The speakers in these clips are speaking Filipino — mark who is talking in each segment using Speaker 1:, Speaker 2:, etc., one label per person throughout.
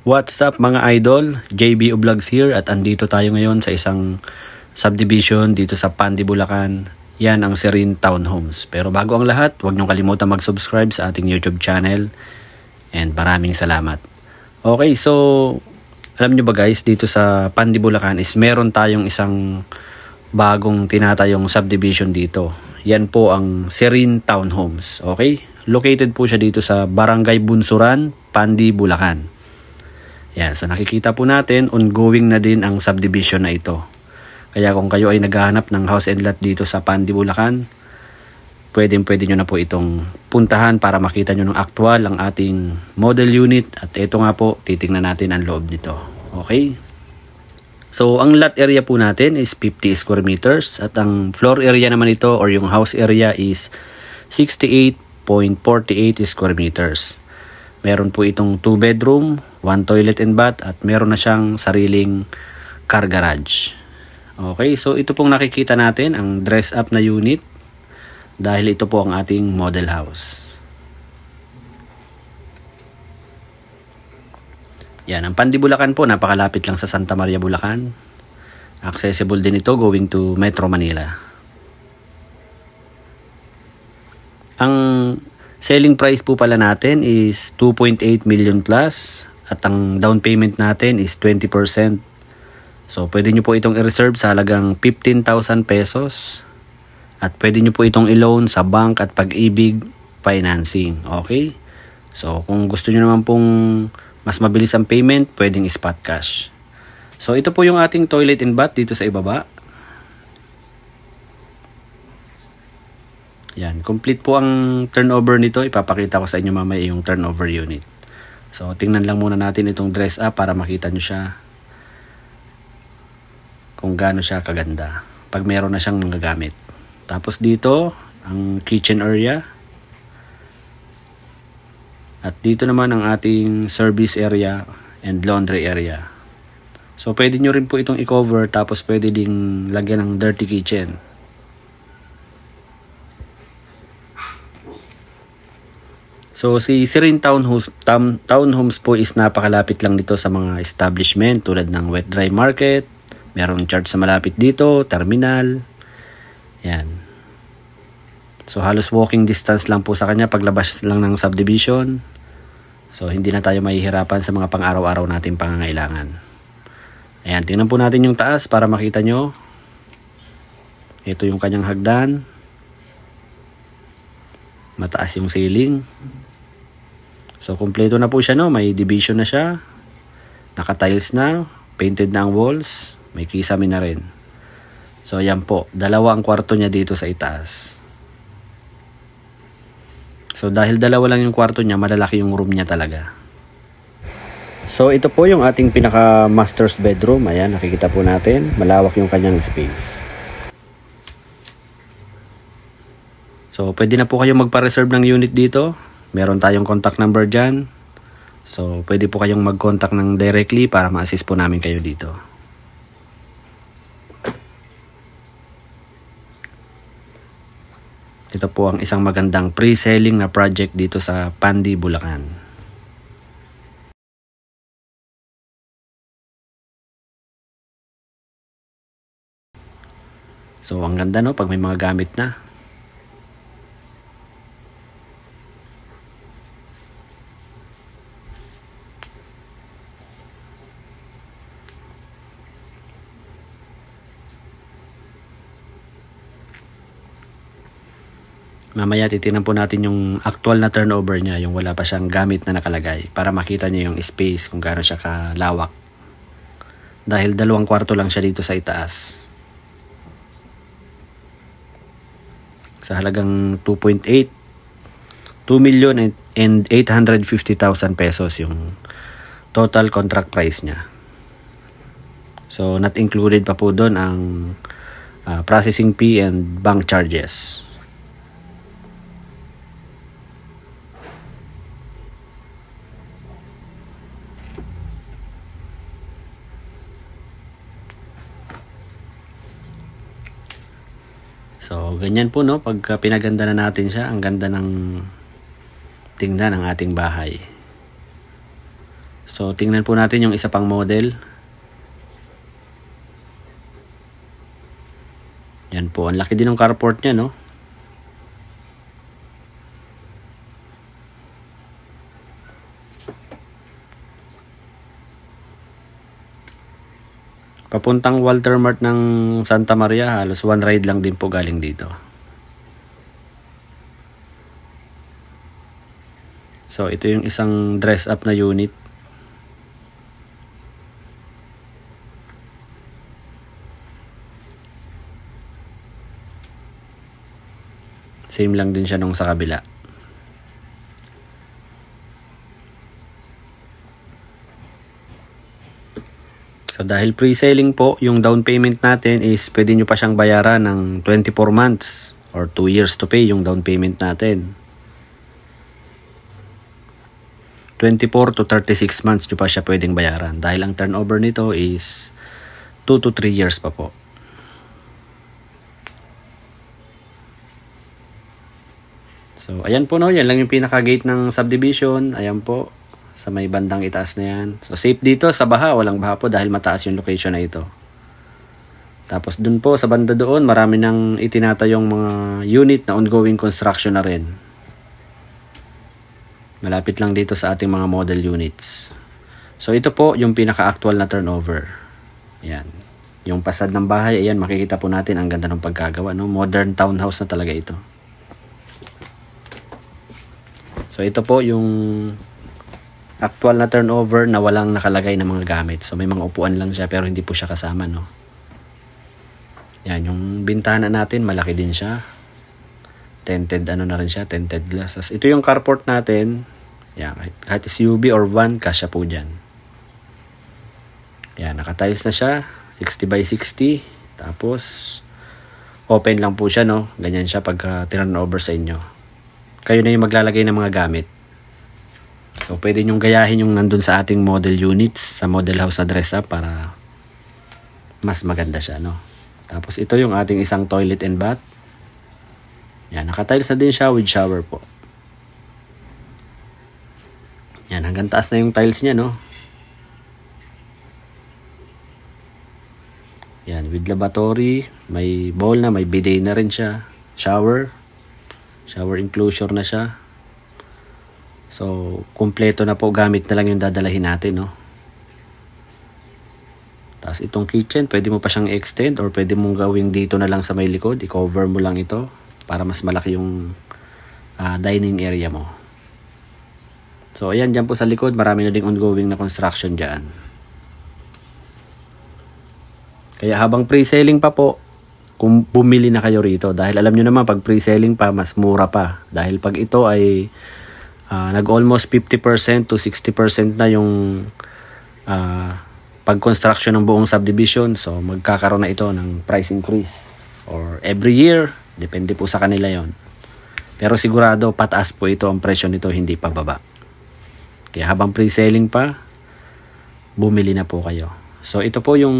Speaker 1: What's up mga idol? JB Vlogs here at andito tayo ngayon sa isang subdivision dito sa Pandi, Bulacan. Yan ang Serene Townhomes. Pero bago ang lahat, huwag niyong kalimutan mag-subscribe sa ating YouTube channel. And maraming salamat. Okay, so alam niyo ba guys, dito sa Pandi, Bulacan is meron tayong isang bagong tinatayong subdivision dito. Yan po ang Serene Townhomes. Okay? Located po siya dito sa Barangay Bunsuran, Pandi, Bulacan. Yan, so nakikita po natin, ongoing na din ang subdivision na ito. Kaya kung kayo ay naghahanap ng house and lot dito sa Pandi, Bulacan, pwedeng pwede nyo na po itong puntahan para makita nyo ng actual ang ating model unit. At ito nga po, titingnan natin ang loob nito. Okay? So, ang lot area po natin is 50 square meters at ang floor area naman ito or yung house area is 68.48 square meters. Meron po itong 2 bedroom, 1 toilet and bath at meron na siyang sariling car garage. Okay, so ito pong nakikita natin ang dress up na unit dahil ito po ang ating model house. Yan, ang Pandibulacan po, napakalapit lang sa Santa Maria, Bulacan. Accessible din ito going to Metro Manila. Ang Selling price po pala natin is 2.8 million plus at ang down payment natin is 20%. So pwede nyo po itong i-reserve sa halagang 15,000 pesos at pwede nyo po itong i-loan sa bank at pag-ibig financing. Okay? So kung gusto nyo naman pong mas mabilis ang payment, pwedeng spot cash. So ito po yung ating toilet and bath dito sa ibaba. Yan, complete po ang turnover nito. Ipapakita ko sa inyo mamaya yung turnover unit. So, tingnan lang muna natin itong dress up para makita nyo siya kung gaano siya kaganda pag meron na siyang mga gamit. Tapos dito, ang kitchen area. At dito naman ang ating service area and laundry area. So, pwede nyo rin po itong i-cover tapos pwede ding lagyan ng dirty kitchen. So si Serene Townhomes, tam, Townhomes po is napakalapit lang dito sa mga establishment tulad ng wet dry market, merong charge sa malapit dito, terminal, yan. So halos walking distance lang po sa kanya paglabas lang ng subdivision. So hindi na tayo mahihirapan sa mga pang-araw-araw nating pangangailangan. Ayan, tingnan po natin yung taas para makita nyo. Ito yung kanyang hagdan. Mataas yung ceiling. So, kompleto na po siya, no? May division na siya. Naka-tiles na. Painted na ang walls. May kisame na rin. So, ayan po. Dalawa ang kwarto niya dito sa itaas. So, dahil dalawa lang yung kwarto niya, malalaki yung room niya talaga. So, ito po yung ating pinaka-master's bedroom. Ayan, nakikita po natin. Malawak yung kanyang space. So, pwede na po kayo magpa-reserve ng unit dito. Meron tayong contact number dyan. So, pwede po kayong mag-contact ng directly para ma-assist po namin kayo dito. Ito po ang isang magandang pre-selling na project dito sa Pandi, Bulacan. So, ang ganda no, pag may mga gamit na. Mamaya titingnan po natin yung actual na turnover niya, yung wala pa siyang gamit na nakalagay para makita niyo yung space kung gaano siya kalawak. Dahil dalawang kwarto lang siya dito sa itaas. Sa halagang 2.8, 2 million and 850,000 pesos yung total contract price niya. So not included pa po doon ang uh, processing fee and bank charges. ganyan po no, pag ah, pinaganda na natin siya, ang ganda ng tingnan ng ating bahay. So, tingnan po natin yung isa pang model. Yan po, ang laki din ng carport niya no. Papuntang Walter Mart ng Santa Maria, halos one ride lang din po galing dito. So, ito yung isang dress up na unit. Same lang din siya nung sa kabila. So dahil pre-selling po, yung down payment natin is pwede nyo pa siyang bayaran ng 24 months or 2 years to pay yung down payment natin. 24 to 36 months nyo pa siya pwedeng bayaran dahil ang turnover nito is 2 to 3 years pa po. So, ayan po no, yan lang yung pinaka-gate ng subdivision. Ayan po sa may bandang itaas na yan. So safe dito sa baha, walang baha po dahil mataas yung location na ito. Tapos dun po sa banda doon, marami nang itinatayong mga unit na ongoing construction na rin. Malapit lang dito sa ating mga model units. So ito po yung pinaka-actual na turnover. Yan. Yung pasad ng bahay, ayan makikita po natin ang ganda ng pagkagawa. No? Modern townhouse na talaga ito. So ito po yung actual na turnover na walang nakalagay na mga gamit. So may mga upuan lang siya pero hindi po siya kasama no. Yan, yung bintana natin malaki din siya. Tinted ano na rin siya, tinted glass. ito yung carport natin. Yan, kahit SUV or van, kasya po diyan. Yan, nakatiles na siya. 60 by 60. Tapos, open lang po siya, no? Ganyan siya pag uh, turn sa inyo. Kayo na yung maglalagay ng mga gamit. So, pwede nyong gayahin yung nandun sa ating model units, sa model house na up para mas maganda siya, no? Tapos, ito yung ating isang toilet and bath. Yan, nakatiles sa din siya with shower po. Yan, hanggang taas na yung tiles niya, no? Yan, with laboratory, may bowl na, may bidet na rin siya. Shower. Shower enclosure na siya. So, kumpleto na po gamit na lang yung dadalahin natin, no? Tapos itong kitchen, pwede mo pa siyang extend or pwede mong gawin dito na lang sa may likod. I-cover mo lang ito para mas malaki yung uh, dining area mo. So ayan, diyan po sa likod, marami na ding ongoing na construction diyan. Kaya habang pre-selling pa po, kung bumili na kayo rito. Dahil alam niyo naman, pag pre-selling pa, mas mura pa. Dahil pag ito ay uh, nag-almost 50% to 60% na yung uh, pag-construction ng buong subdivision. So, magkakaroon na ito ng price increase. Or every year, depende po sa kanila yon Pero sigurado, pataas po ito ang presyo nito, hindi pa baba. Kaya habang pre-selling pa, bumili na po kayo. So, ito po yung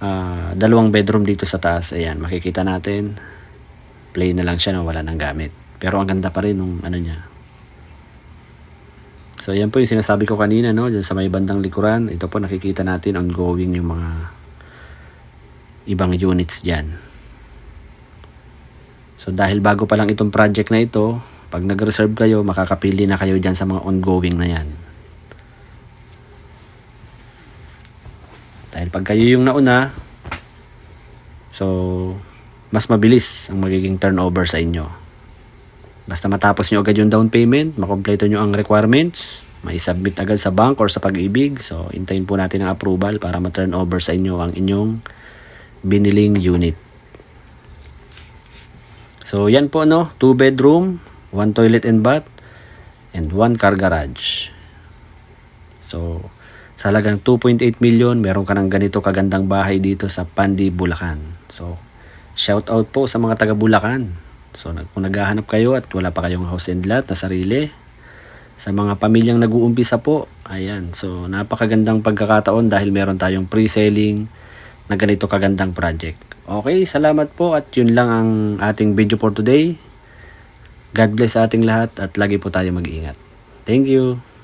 Speaker 1: uh, dalawang bedroom dito sa taas. Ayan, makikita natin. Play na lang siya na wala nang gamit. Pero ang ganda pa rin nung ano niya, So yan po yung sinasabi ko kanina no, dyan sa may bandang likuran, ito po nakikita natin ongoing yung mga ibang units diyan. So dahil bago pa lang itong project na ito, pag nag-reserve kayo, makakapili na kayo diyan sa mga ongoing na yan. Dahil pag kayo yung nauna, so mas mabilis ang magiging turnover sa inyo. Basta matapos nyo agad yung down payment, makompleto nyo ang requirements, may submit agad sa bank or sa pag-ibig. So, intayin po natin ang approval para ma-turn over sa inyo ang inyong biniling unit. So, yan po no, 2 bedroom, 1 toilet and bath, and 1 car garage. So, sa halagang 2.8 million, meron ka ng ganito kagandang bahay dito sa Pandi, Bulacan. So, shout out po sa mga taga Bulacan. So kung naghahanap kayo at wala pa kayong house and lot na sarili, sa mga pamilyang nag-uumpisa po, ayan. So napakagandang pagkakataon dahil meron tayong pre-selling na ganito kagandang project. Okay, salamat po at yun lang ang ating video for today. God bless sa ating lahat at lagi po tayo mag-iingat. Thank you!